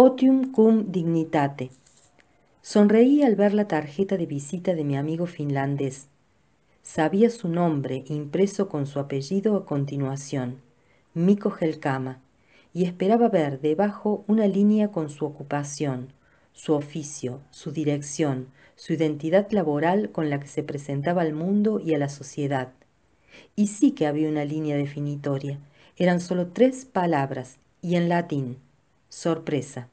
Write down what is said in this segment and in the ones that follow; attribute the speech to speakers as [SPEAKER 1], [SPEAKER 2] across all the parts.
[SPEAKER 1] Otium cum dignitate. Sonreí al ver la tarjeta de visita de mi amigo finlandés. Sabía su nombre impreso con su apellido a continuación, Miko Helkama, y esperaba ver debajo una línea con su ocupación, su oficio, su dirección, su identidad laboral con la que se presentaba al mundo y a la sociedad. Y sí que había una línea definitoria. Eran solo tres palabras, y en latín. Sorpresa.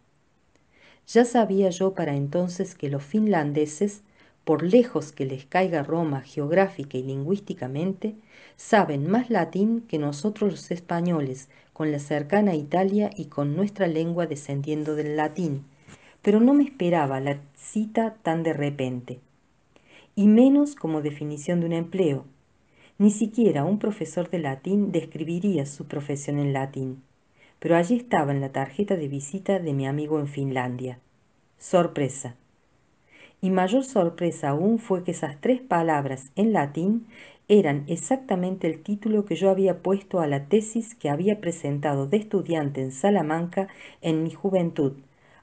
[SPEAKER 1] Ya sabía yo para entonces que los finlandeses, por lejos que les caiga Roma geográfica y lingüísticamente, saben más latín que nosotros los españoles, con la cercana Italia y con nuestra lengua descendiendo del latín, pero no me esperaba la cita tan de repente, y menos como definición de un empleo. Ni siquiera un profesor de latín describiría su profesión en latín pero allí estaba en la tarjeta de visita de mi amigo en Finlandia. Sorpresa. Y mayor sorpresa aún fue que esas tres palabras en latín eran exactamente el título que yo había puesto a la tesis que había presentado de estudiante en Salamanca en mi juventud,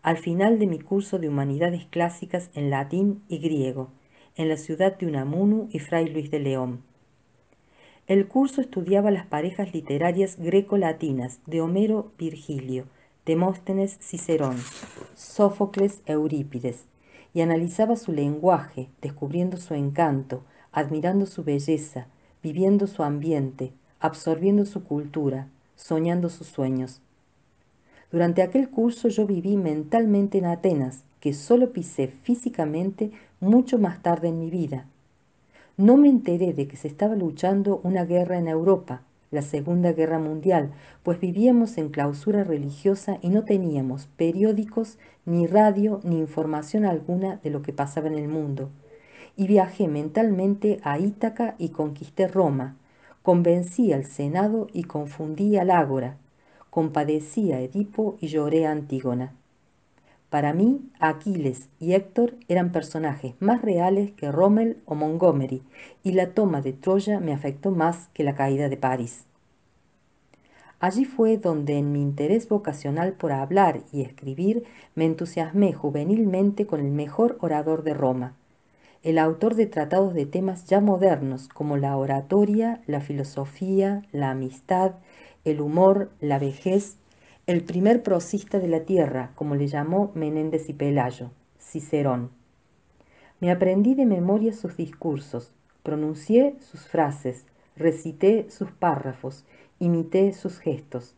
[SPEAKER 1] al final de mi curso de humanidades clásicas en latín y griego, en la ciudad de Unamuno y Fray Luis de León. El curso estudiaba las parejas literarias greco-latinas de Homero Virgilio, Demóstenes Cicerón, Sófocles Eurípides, y analizaba su lenguaje, descubriendo su encanto, admirando su belleza, viviendo su ambiente, absorbiendo su cultura, soñando sus sueños. Durante aquel curso yo viví mentalmente en Atenas, que solo pisé físicamente mucho más tarde en mi vida, no me enteré de que se estaba luchando una guerra en Europa, la Segunda Guerra Mundial, pues vivíamos en clausura religiosa y no teníamos periódicos, ni radio, ni información alguna de lo que pasaba en el mundo. Y viajé mentalmente a Ítaca y conquisté Roma. Convencí al Senado y confundí al Ágora. Compadecí a Edipo y lloré a Antígona. Para mí, Aquiles y Héctor eran personajes más reales que Rommel o Montgomery, y la toma de Troya me afectó más que la caída de París. Allí fue donde en mi interés vocacional por hablar y escribir me entusiasmé juvenilmente con el mejor orador de Roma, el autor de tratados de temas ya modernos como la oratoria, la filosofía, la amistad, el humor, la vejez el primer prosista de la tierra, como le llamó Menéndez y Pelayo, Cicerón. Me aprendí de memoria sus discursos, pronuncié sus frases, recité sus párrafos, imité sus gestos.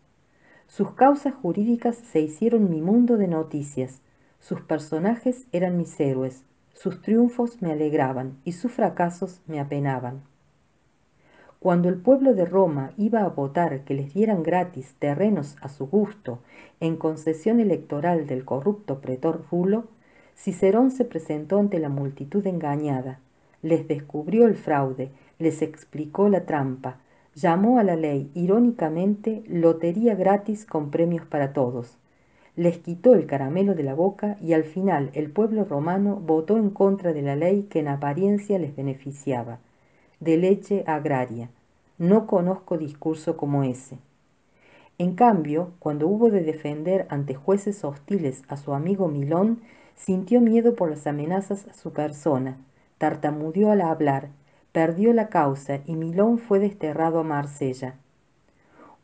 [SPEAKER 1] Sus causas jurídicas se hicieron mi mundo de noticias, sus personajes eran mis héroes, sus triunfos me alegraban y sus fracasos me apenaban. Cuando el pueblo de Roma iba a votar que les dieran gratis terrenos a su gusto en concesión electoral del corrupto pretor Rulo, Cicerón se presentó ante la multitud engañada, les descubrió el fraude, les explicó la trampa, llamó a la ley irónicamente lotería gratis con premios para todos. Les quitó el caramelo de la boca y al final el pueblo romano votó en contra de la ley que en apariencia les beneficiaba de leche agraria. No conozco discurso como ese. En cambio, cuando hubo de defender ante jueces hostiles a su amigo Milón, sintió miedo por las amenazas a su persona, tartamudeó al hablar, perdió la causa y Milón fue desterrado a Marsella.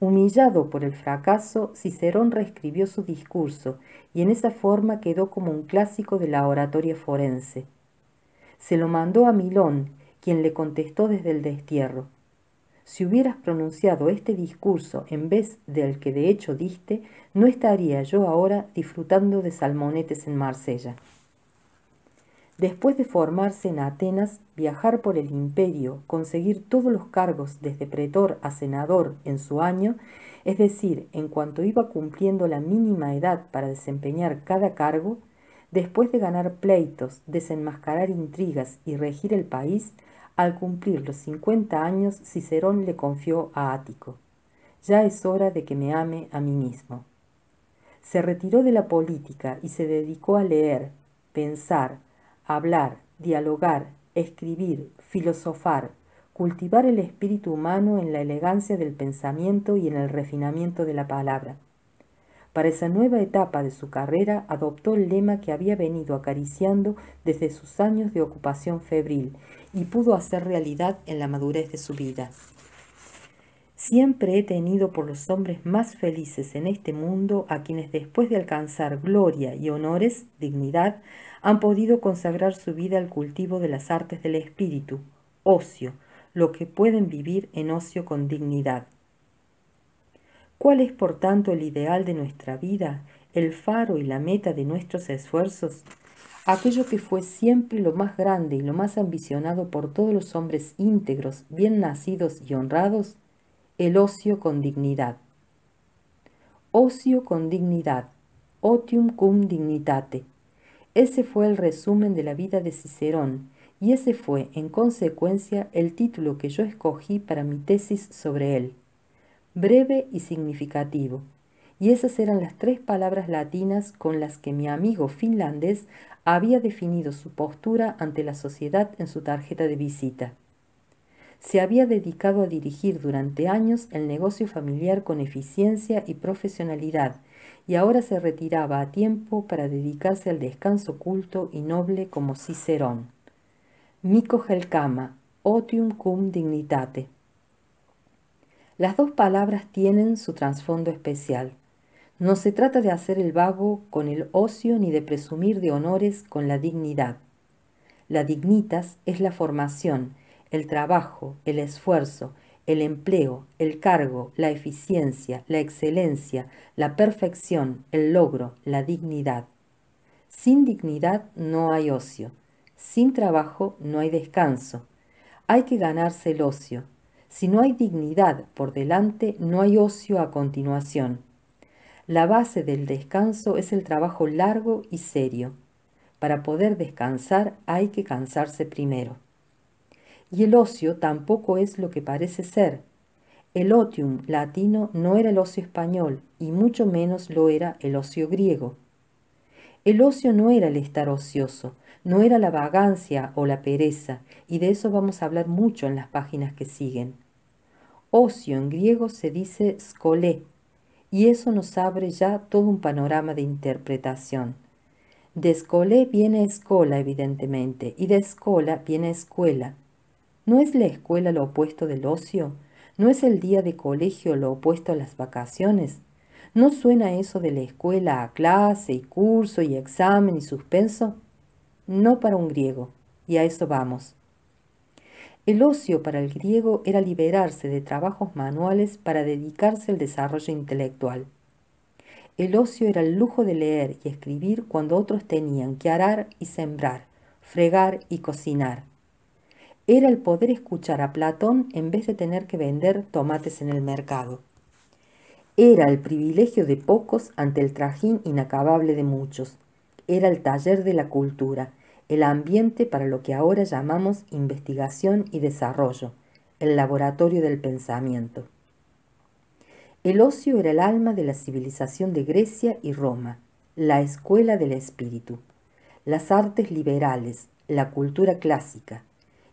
[SPEAKER 1] Humillado por el fracaso, Cicerón reescribió su discurso y en esa forma quedó como un clásico de la oratoria forense. Se lo mandó a Milón, quien le contestó desde el destierro, si hubieras pronunciado este discurso en vez del que de hecho diste, no estaría yo ahora disfrutando de salmonetes en Marsella. Después de formarse en Atenas, viajar por el imperio, conseguir todos los cargos desde pretor a senador en su año, es decir, en cuanto iba cumpliendo la mínima edad para desempeñar cada cargo, después de ganar pleitos, desenmascarar intrigas y regir el país, al cumplir los 50 años, Cicerón le confió a Ático, Ya es hora de que me ame a mí mismo. Se retiró de la política y se dedicó a leer, pensar, hablar, dialogar, escribir, filosofar, cultivar el espíritu humano en la elegancia del pensamiento y en el refinamiento de la palabra. Para esa nueva etapa de su carrera adoptó el lema que había venido acariciando desde sus años de ocupación febril y pudo hacer realidad en la madurez de su vida. Siempre he tenido por los hombres más felices en este mundo a quienes después de alcanzar gloria y honores, dignidad, han podido consagrar su vida al cultivo de las artes del espíritu, ocio, lo que pueden vivir en ocio con dignidad. ¿Cuál es, por tanto, el ideal de nuestra vida, el faro y la meta de nuestros esfuerzos? Aquello que fue siempre lo más grande y lo más ambicionado por todos los hombres íntegros, bien nacidos y honrados, el ocio con dignidad. Ocio con dignidad, otium cum dignitate. Ese fue el resumen de la vida de Cicerón, y ese fue, en consecuencia, el título que yo escogí para mi tesis sobre él breve y significativo. Y esas eran las tres palabras latinas con las que mi amigo finlandés había definido su postura ante la sociedad en su tarjeta de visita. Se había dedicado a dirigir durante años el negocio familiar con eficiencia y profesionalidad, y ahora se retiraba a tiempo para dedicarse al descanso culto y noble como Cicerón. Mico gelcama, otium cum dignitate. Las dos palabras tienen su trasfondo especial. No se trata de hacer el vago con el ocio ni de presumir de honores con la dignidad. La dignitas es la formación, el trabajo, el esfuerzo, el empleo, el cargo, la eficiencia, la excelencia, la perfección, el logro, la dignidad. Sin dignidad no hay ocio, sin trabajo no hay descanso. Hay que ganarse el ocio, si no hay dignidad por delante, no hay ocio a continuación. La base del descanso es el trabajo largo y serio. Para poder descansar hay que cansarse primero. Y el ocio tampoco es lo que parece ser. El otium latino no era el ocio español y mucho menos lo era el ocio griego. El ocio no era el estar ocioso, no era la vagancia o la pereza, y de eso vamos a hablar mucho en las páginas que siguen. Ocio en griego se dice skolé, y eso nos abre ya todo un panorama de interpretación. De skolé viene escola, evidentemente, y de escola viene escuela. ¿No es la escuela lo opuesto del ocio? ¿No es el día de colegio lo opuesto a las vacaciones? ¿No suena eso de la escuela a clase y curso y examen y suspenso? No para un griego, y a eso vamos. El ocio para el griego era liberarse de trabajos manuales para dedicarse al desarrollo intelectual. El ocio era el lujo de leer y escribir cuando otros tenían que arar y sembrar, fregar y cocinar. Era el poder escuchar a Platón en vez de tener que vender tomates en el mercado. Era el privilegio de pocos ante el trajín inacabable de muchos. Era el taller de la cultura, el ambiente para lo que ahora llamamos investigación y desarrollo, el laboratorio del pensamiento. El ocio era el alma de la civilización de Grecia y Roma, la escuela del espíritu, las artes liberales, la cultura clásica,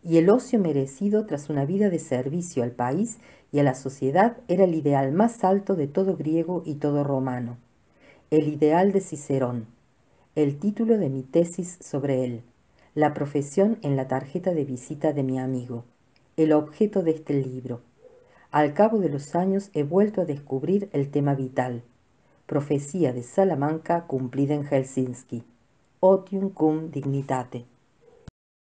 [SPEAKER 1] y el ocio merecido tras una vida de servicio al país y a la sociedad era el ideal más alto de todo griego y todo romano, el ideal de Cicerón, el título de mi tesis sobre él, la profesión en la tarjeta de visita de mi amigo, el objeto de este libro. Al cabo de los años he vuelto a descubrir el tema vital, profecía de Salamanca cumplida en Helsinki, otium cum dignitate.